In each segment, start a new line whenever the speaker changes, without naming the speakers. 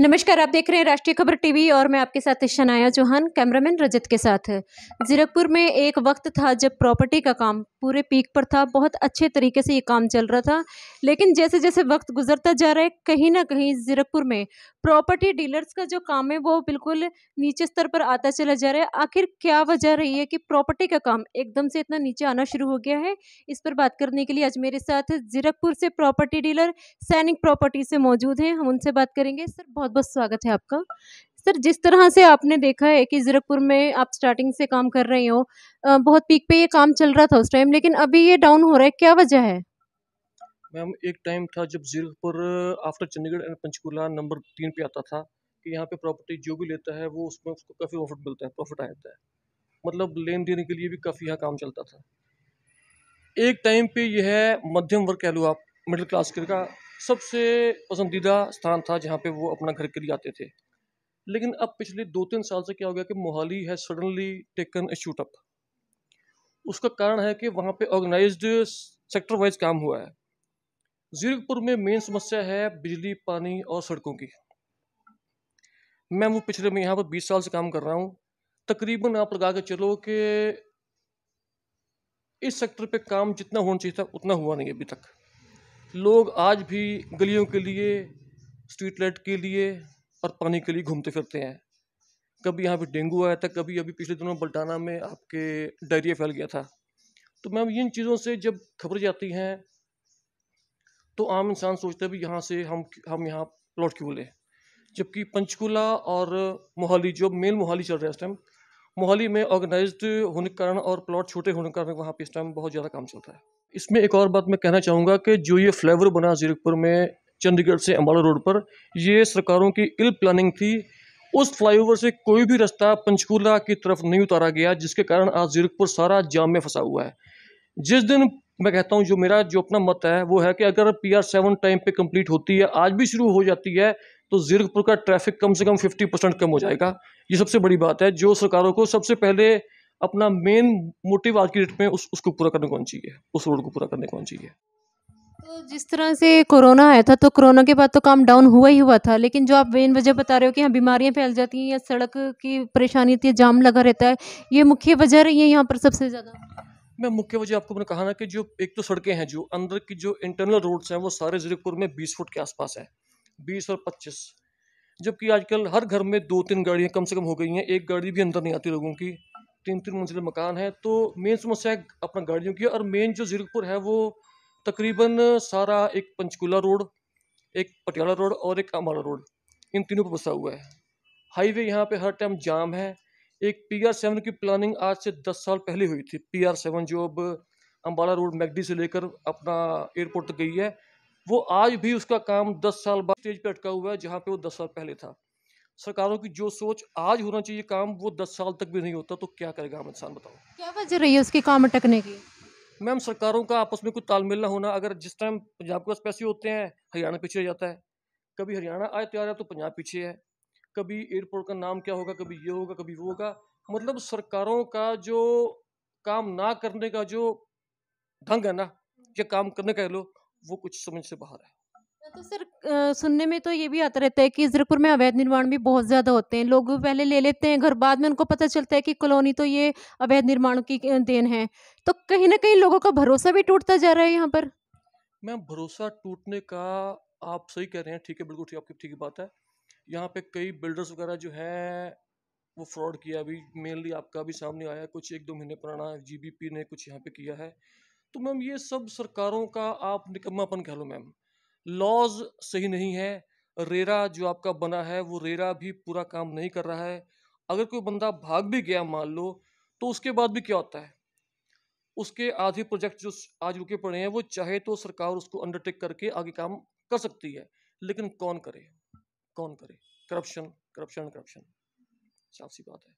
नमस्कार आप देख रहे हैं राष्ट्रीय खबर टीवी और मैं आपके साथ शनाया चौहान कैमरामैन रजत के साथ जीरकपुर में एक वक्त था जब प्रॉपर्टी का काम पूरे पीक पर था बहुत अच्छे तरीके से ये काम चल रहा था लेकिन जैसे जैसे वक्त गुजरता जा रहा है कहीं ना कहीं ज़ीरकपुर में प्रॉपर्टी डीलर्स का जो काम है वो बिल्कुल नीचे स्तर पर आता चला जा रहा है आखिर क्या वजह रही है कि प्रॉपर्टी का काम एकदम से इतना नीचे आना शुरू हो गया है इस पर बात करने के लिए आज मेरे साथ जीरकपुर से प्रॉपर्टी डीलर सैनिक प्रॉपर्टी से मौजूद हैं हम उनसे बात करेंगे सर बहुत बहुत स्वागत है आपका सर जिस तरह से आपने देखा है कि जीरकपुर में आप स्टार्टिंग से काम कर रहे हो बहुत पीक पे ये काम चल रहा था उस टाइम लेकिन अभी ये डाउन हो रहा है क्या वजह है
मैम एक टाइम था जब Zirakpur after Chandigarh and Panchkula number तीन पे आता था कि यहाँ पे प्रॉपर्टी जो भी लेता है वो उसमें उसको काफ़ी प्रॉफिट मिलता है प्रॉफिट आता है मतलब लेन देने के लिए भी काफ़ी यहाँ काम चलता था एक टाइम पे यह है मध्यम वर्ग कह लो आप मिडिल क्लास का सबसे पसंदीदा स्थान था जहाँ पे वो अपना घर के लिए आते थे लेकिन अब पिछले दो तीन साल से क्या हो गया कि मोहाली है suddenly taken a shoot up उसका कारण है कि वहाँ पे ऑर्गेनाइज्ड सेक्टर वाइज काम हुआ है जीरकपुर में मेन समस्या है बिजली पानी और सड़कों की मैं वो पिछले में यहाँ पर बीस साल से काम कर रहा हूँ तकरीबन आप लगा के चलो कि इस सेक्टर पे काम जितना होना चाहिए था उतना हुआ नहीं अभी तक लोग आज भी गलियों के लिए स्ट्रीट लाइट के लिए और पानी के लिए घूमते फिरते हैं कभी यहाँ पे डेंगू आया था कभी अभी पिछले दिनों बल्टाना में आपके डायरिया फैल गया था तो मैम इन चीज़ों से जब खबर जाती हैं तो आम इंसान सोचता है भी यहाँ से हम हम यहाँ प्लॉट क्यों ले जबकि पंचकुला और मोहाली जो मेन मोहाली चल रहा है इस टाइम मोहाली में ऑर्गेनाइज होने के कारण और प्लॉट छोटे होने के कारण वहाँ पे इस टाइम बहुत ज़्यादा काम चलता है इसमें एक और बात मैं कहना चाहूँगा कि जो ये फ्लेवर बना जीरकपुर में चंडीगढ़ से अम्बाला रोड पर ये सरकारों की इल प्लानिंग थी उस फ्लाईओवर से कोई भी रास्ता पंचकूला की तरफ नहीं उतारा गया जिसके कारण आज जीरकपुर सारा जाम में फंसा हुआ है जिस दिन मैं कहता हूँ जो मेरा जो अपना मत है वो है कि अगर पी आर सेवन टाइम पे कंप्लीट होती है आज भी शुरू हो जाती है तो जीरकपुर का ट्रैफिक कम से कम फिफ्टी परसेंट कम हो जाएगा ये सबसे बड़ी बात है जो सरकारों को सबसे पहले अपना मेन मोटिव आज की डेट में उस उसको पूरा करने कौन चाहिए उस रोड को पूरा करने कौन चाहिए
तो जिस तरह से कोरोना आया था तो कोरोना के बाद तो काम डाउन हुआ ही हुआ था लेकिन जो आप मेन वजह बता रहे हो कि यहाँ बीमारियाँ फैल जाती हैं या सड़क की परेशानी होती है जाम लगा रहता है ये मुख्य वजह रही है यहाँ पर सबसे ज़्यादा
मैं मुख्य वजह आपको मैंने कहा ना कि जो एक तो सड़कें हैं जो अंदर की जो इंटरनल रोड्स हैं वो सारे जीरकपुर में बीस फुट के आसपास है बीस और पच्चीस जबकि आजकल हर घर में दो तीन गाड़ियाँ कम से कम हो गई हैं एक गाड़ी भी अंदर नहीं आती लोगों की तीन तीन मंजिल मकान है तो मेन समस्या है अपना गाड़ियों की और मेन जो जीरकपुर है वो तकरीबन सारा एक पंचकूला रोड एक पटियाला रोड और एक अम्बाला रोड इन तीनों पर बसा हुआ है हाईवे यहाँ पे हर टाइम जाम है एक पी आर सेवन की प्लानिंग आज से दस साल पहले हुई थी पी आर सेवन जो अब अम्बाला रोड मैगडी से लेकर अपना एयरपोर्ट तक गई है वो आज भी उसका काम दस साल बाद स्टेज पर अटका हुआ है जहाँ पे वो दस साल पहले था सरकारों की जो सोच आज होना चाहिए काम वो दस साल तक भी नहीं होता तो क्या करेगा हम इंसान बताओ
क्या वजह रही है उसके काम अटकने की
मैम सरकारों का आपस में कुछ तालमेल ना होना अगर जिस टाइम पंजाब के पास पैसे होते हैं हरियाणा पीछे जाता है कभी हरियाणा आए तैयार है तो पंजाब पीछे है कभी एयरपोर्ट का नाम क्या होगा कभी ये होगा कभी वो होगा मतलब सरकारों का जो काम ना करने का जो ढंग है ना या काम करने का लो वो कुछ समझ से बाहर है
तो सर सुनने में तो ये भी आता रहता है कि जरपुर में अवैध निर्माण भी बहुत ज़्यादा होते हैं लोग पहले ले लेते हैं घर बाद में उनको पता चलता है कि कॉलोनी तो ये अवैध निर्माण की देन है तो कहीं ना कहीं लोगों का भरोसा भी टूटता जा रहा है यहाँ पर
मैम भरोसा टूटने का आप सही कह रहे हैं ठीक है बिल्कुल ठीक आपकी ठीक बात है यहाँ पे कई बिल्डर्स वगैरह जो है वो फ्रॉड किया अभी मेनली आपका भी सामने आया कुछ एक दो महीने पुराना जीबीपी ने कुछ यहाँ पे किया है तो मैम ये सब सरकारों का आप निकम्मापन कह लो मैम लॉज सही नहीं है रेरा जो आपका बना है वो रेरा भी पूरा काम नहीं कर रहा है अगर कोई बंदा भाग भी गया मान लो तो उसके बाद भी क्या होता है उसके आधे प्रोजेक्ट जो आज रुके पड़े हैं वो चाहे तो सरकार उसको अंडरटेक करके आगे काम कर सकती है लेकिन कौन करे कौन करे करप्शन करप्शन करप्शन साफ सी बात है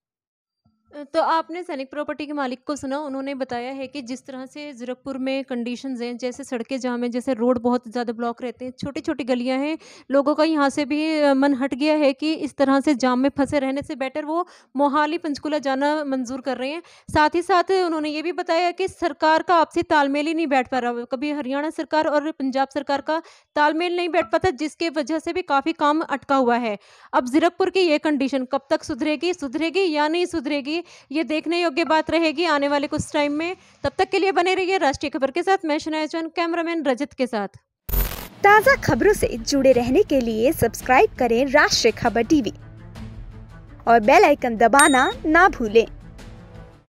तो आपने सैनिक प्रॉपर्टी के मालिक को सुना उन्होंने बताया है कि जिस तरह से ज़ीरकपुर में कंडीशंस हैं जैसे सड़कें जाम हैं जैसे रोड बहुत ज़्यादा ब्लॉक रहते हैं छोटी छोटी गलियां हैं लोगों का यहाँ से भी मन हट गया है कि इस तरह से जाम में फंसे रहने से बेटर वो मोहाली पंचकूला जाना मंजूर कर रहे हैं साथ ही साथ उन्होंने ये भी बताया कि सरकार का आपसी तालमेल ही नहीं बैठ पा रहा कभी हरियाणा सरकार और पंजाब सरकार का तालमेल नहीं बैठ पाता जिसके वजह से भी काफ़ी काम अटका हुआ है अब ज़ीरकपुर की ये कंडीशन कब तक सुधरेगी सुधरेगी या नहीं सुधरेगी रहेगी ये देखने योग्य बात रहेगी आने वाले कुछ टाइम में तब तक के लिए बने रहिए राष्ट्रीय खबर के साथ मैं शनायचन कैमरामैन रजत के साथ ताज़ा खबरों से जुड़े रहने के लिए सब्सक्राइब करें राष्ट्रीय खबर टीवी और बेल आइकन दबाना ना भूलें